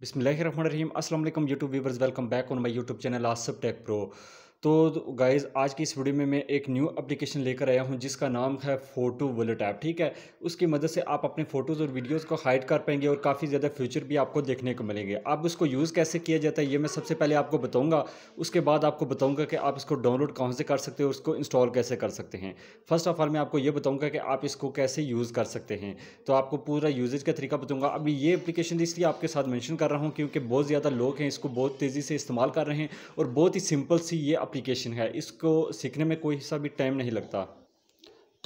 बिसमीम असल YouTube viewers welcome back on my YouTube channel Asif tech pro तो guys आज की इस वीडियो में मैं एक न्यू एप्लीकेशन लेकर आया हूँ जिसका नाम है फ़ोटो वुलेट ऐप ठीक है उसकी मदद से आप अपने फ़ोटोज़ और वीडियोज़ को हाइड कर पाएंगे और काफ़ी ज़्यादा फ्यूचर भी आपको देखने को मिलेंगे आप उसको यूज़ कैसे किया जाता है ये मैं सबसे पहले आपको बताऊँगा उसके बाद आपको बताऊँगा कि आप इसको डाउनलोड कहाँ से कर सकते और उसको इंस्टॉल कैसे कर सकते हैं फर्स्ट ऑफ ऑल मैं आपको ये बताऊँगा कि आप इसको कैसे यूज़ कर सकते हैं तो आपको पूरा यूजेज का तरीका बताऊँगा अभी ये अपलीकेशन इसलिए आपके साथ मैंशन कर रहा हूँ क्योंकि बहुत ज़्यादा लोग हैं इसको बहुत तेज़ी से इस्तेमाल कर रहे हैं और बहुत ही सिंपल सी ये अप्लीकेशन है इसको सीखने में कोई हिस्सा भी टाइम नहीं लगता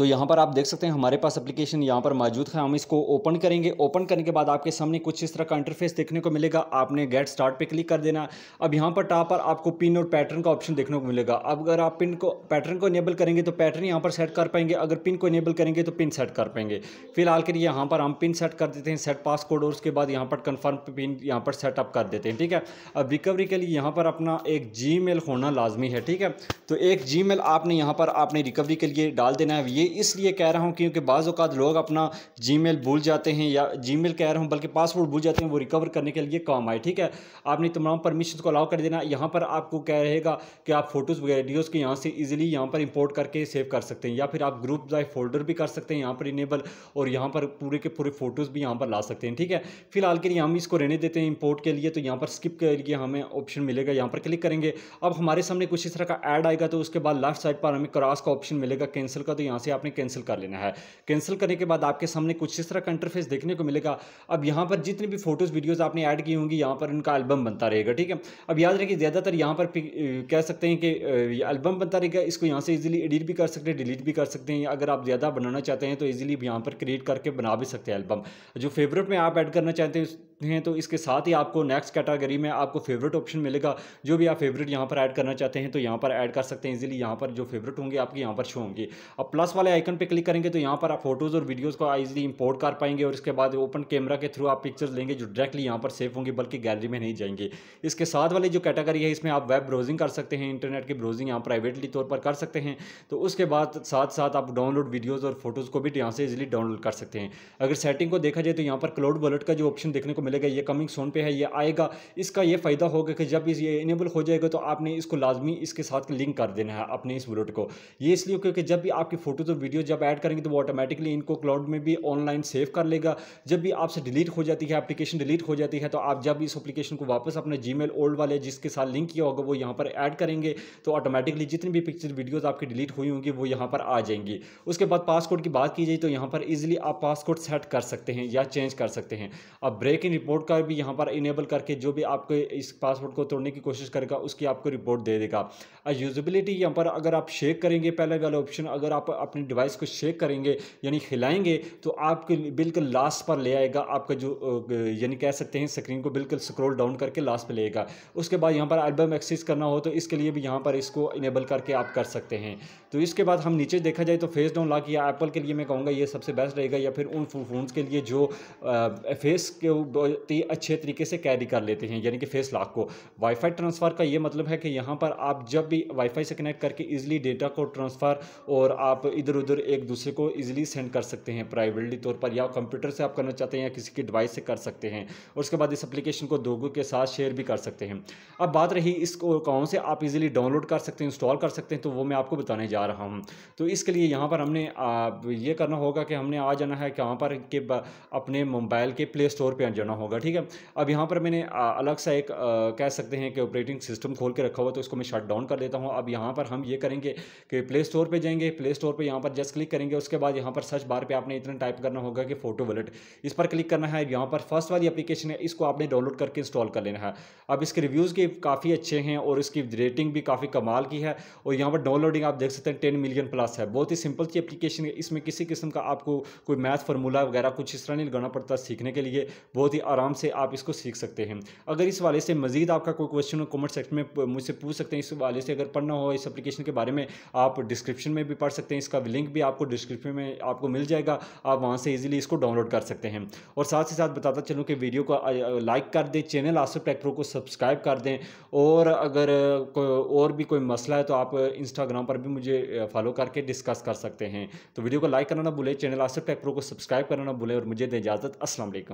तो यहाँ पर आप देख सकते हैं हमारे पास एप्लीकेशन यहाँ पर मौजूद है हम इसको ओपन करेंगे ओपन करने के बाद आपके सामने कुछ इस तरह का इंटरफेस देखने को मिलेगा आपने गेट स्टार्ट पे क्लिक कर देना अब यहाँ पर टॉप पर आपको पिन और पैटर्न का ऑप्शन देखने को मिलेगा अब अगर आप पिन को पैटर्न को इनेबल करेंगे तो पैटर्न यहाँ पर सेट कर पाएंगे अगर पिन को इनेबल करेंगे तो पिन सेट कर पाएंगे फिलहाल के लिए यहाँ पर हम पिन सेट कर देते हैं सेट पास कोड और उसके बाद यहाँ पर कन्फर्म पिन यहाँ पर सेटअप कर देते हैं ठीक है अब रिकवरी के लिए यहाँ पर अपना एक जी होना लाजमी है ठीक है तो एक जी आपने यहाँ पर आपने रिकवरी के लिए डाल देना है ये इसलिए कह रहा हूँ क्योंकि बाजात लोग अपना जी भूल जाते हैं या जी कह रहा हूँ बल्कि पासवर्ड भूल जाते हैं वो रिकवर करने के लिए काम आए ठीक है आपने तमाम परमिशन को अलाउ कर देना यहाँ पर आपको कह रहेगा कि आप फोटोज़ वगैरह वीडियोज़ के यहाँ से ईजिली यहाँ पर इंपोर्ट करके सेव कर सकते हैं या फिर आप ग्रुप बाई फोल्डर भी कर सकते हैं यहाँ पर इनेबल और यहाँ पर पूरे के पूरे फोटोज़ भी यहाँ पर ला सकते हैं ठीक है फिलहाल के लिए हम इसको रहने देते हैं इम्पोर्ट के लिए तो यहाँ पर स्किप के लिए हमें ऑप्शन मिलेगा यहाँ पर क्लिक करेंगे अब हमारे सामने कुछ इस तरह का ऐड आएगा तो उसके बाद लेफ्ट साइड पर हमें क्रॉस का ऑप्शन मिलेगा कैंसिल का तो यहाँ से आप आपने कैंसिल कर लेना है कैंसिल करने के बाद आपके सामने कुछ इस तरह का इंटरफेस देखने को मिलेगा अब यहाँ पर जितने भी फोटोज़ वीडियोज़ आपने ऐड की होंगी यहाँ पर उनका एल्बम बनता रहेगा ठीक है अब याद रखिए ज़्यादातर यहाँ पर कह सकते हैं कि एल्बम बनता रहेगा इसको यहाँ से ईजिली एडिट भी कर सकते हैं डिलीट भी कर सकते हैं अगर आप ज़्यादा बनाना चाहते हैं तो ईजिली यहाँ पर क्रिएट करके बना भी सकते हैं एल्बम जो फेवरेट में आप ऐड करना चाहते हैं हैं तो इसके साथ ही आपको नेक्स्ट कैटेगरी में आपको फेवरेट ऑप्शन मिलेगा जो भी आप फेवरेट यहाँ पर ऐड करना चाहते हैं तो यहाँ पर ऐड कर सकते हैं इजीली यहाँ पर जो फेवरेट होंगे आपके यहाँ पर शो होंगे अब प्लस वाले आइकन पर क्लिक करेंगे तो यहाँ पर आप फोटोज़ और वीडियोज़ को ईजिली इंपोर्ट कर पाएंगे और इसके बाद ओपन कैमरा के थ्रू आप पिक्चर्स लेंगे जो डायरेक्टली यहाँ पर सेव होंगे बल्कि गैलरी में नहीं जाएंगे इसके साथ वाली जो कैटेगरी है इसमें आप वेब ब्राउजिंग कर सकते हैं इंटरनेट की ब्राउजिंग यहाँ प्राइवेटली तौर पर कर सकते हैं तो उसके बाद साथ साथ आप डाउनलोड वीडियोज़ और फोटोज़ को भी यहाँ से इजिली डाउनलोड कर सकते हैं अगर सेटिंग को देखा जाए तो यहाँ पर क्लाउड वॉलेट का जो ऑप्शन देखने को मिलेगा ये कमिंग सोन पे है ये आएगा इसका ये फ़ायदा होगा कि जब ये इनेबल हो जाएगा तो आपने इसको लाजमी इसके साथ लिंक कर देना है अपने इस वॉलेट को ये इसलिए क्योंकि जब भी आपकी फोटो तो वीडियो जब ऐड करेंगे तो वो ऑटोमेटिकली इनको क्लाउड में भी ऑनलाइन सेव कर लेगा जब भी आपसे डिलीट हो जाती है अपलीकेशन डिलीट हो जाती है तो आप जब इस अपलीकेशन को वापस अपने जी ओल्ड वाले जिसके साथ लिंक किया होगा वो यहाँ पर ऐड करेंगे तो ऑटोमेटिकली जितनी भी पिक्चर वीडियोज़ आपकी डिलीट हुई होंगी वो यहाँ पर आ जाएंगी उसके बाद पासकोड की बात की जाए तो यहाँ पर ईजिली आप पासकोड सेट कर सकते हैं या चेंज कर सकते हैं अब ब्रेक इन रिपोर्ट का भी यहाँ पर इनेबल करके जो भी आपके इस पासवर्ड को तोड़ने की कोशिश करेगा उसकी आपको रिपोर्ट दे देगा यूजबिलिटी यहाँ पर अगर आप शेक करेंगे पहले वाले ऑप्शन अगर आप अपने डिवाइस को शेक करेंगे यानी हिलाएंगे तो आपके बिल्कुल लास्ट पर ले आएगा आपका जो यानी कह सकते हैं स्क्रीन को बिल्कुल स्क्रोल डाउन करके लास्ट पर लेगा उसके बाद यहाँ पर एल्बम एक्सेस करना हो तो इसके लिए भी यहाँ पर इसको इनेबल करके आप कर सकते हैं तो इसके बाद हम नीचे देखा जाए तो फेस डाउन लॉक या एप्पल के लिए मैं कहूँगा ये सबसे बेस्ट रहेगा या फिर उन फ़ोन के लिए जो फेस के बहुत तो अच्छे तरीके से कैरी कर लेते हैं यानी कि फेस लॉक को वाईफाई ट्रांसफ़र का ये मतलब है कि यहाँ पर आप जब भी वाईफाई से कनेक्ट करके इजीली डेटा को ट्रांसफ़र और आप इधर उधर एक दूसरे को इजीली सेंड कर सकते हैं प्राइवेटली तौर पर या कंप्यूटर से आप करना चाहते हैं या किसी की डिवाइस से कर सकते हैं और उसके बाद इस एप्लीकेशन को दो के साथ शेयर भी कर सकते हैं अब बात रही इसको कौन से आप इज़िली डाउनलोड कर सकते हैं इंस्टॉल कर सकते हैं तो वो मैं आपको बताने जा रहा हूँ तो इसके लिए यहाँ पर हमने ये करना होगा कि हमने आ जाना है कहाँ पर के अपने मोबाइल के प्ले स्टोर पर जाना लेना होगा ठीक है अब यहाँ पर मैंने अलग सा एक कह सकते हैं कि ऑपरेटिंग सिस्टम खोल के रखा हुआ तो इसको मैं शट डाउन कर देता हूँ अब यहाँ पर हम ये करेंगे कि प्ले स्टोर पर जाएंगे प्ले स्टोर पर यहाँ पर जस्ट क्लिक करेंगे उसके बाद यहाँ पर सर्च बार पर आपने इतना टाइप करना होगा कि फोटो वॉलेट इस पर क्लिक करना है यहाँ पर फर्स्ट वाली एप्लीकेशन है इसको आपने डाउनलोड करके इंस्टॉल कर लेना है अब इसके रिव्यूज़ के काफ़ी अच्छे हैं और इसकी रेटिंग भी काफ़ी कमाल की है और यहाँ पर डाउनलोडिंग आप देख सकते हैं टेन मिलियन प्लस है बहुत ही सिंपल सी एप्लीकेशन है इसमें किसी किस्म का आपको कोई मैथ फार्मूला वगैरह कुछ इस तरह नहीं लगाना पड़ता सीखने के लिए बहुत ही ही आराम से आप इसको सीख सकते हैं अगर इस वाले से मजीद आपका कोई क्वेश्चन हो कमेंट सेक्शन में मुझसे पूछ सकते हैं इस वाले से अगर पढ़ना हो इस अपलीकेशन के बारे में आप डिस्क्रिप्शन में भी पढ़ सकते हैं इसका लिंक भी आपको डिस्क्रिप्शन में आपको मिल जाएगा आप वहाँ से ईजिली इसको डाउनलोड कर सकते हैं और साथ ही साथ बताता चलूँ कि वीडियो को लाइक कर दें चैनल आसिफ टेक को सब्सक्राइब कर दें और अगर और भी कोई मसला है तो आप इंस्टाग्राम पर भी मुझे फॉलो करके डिस्कस कर सकते हैं तो वीडियो को लाइक करना ना भूलें चैनल आसिफ टेक को सब्सक्राइब करना ना भूलें और मुझे दें इजाज़त असलम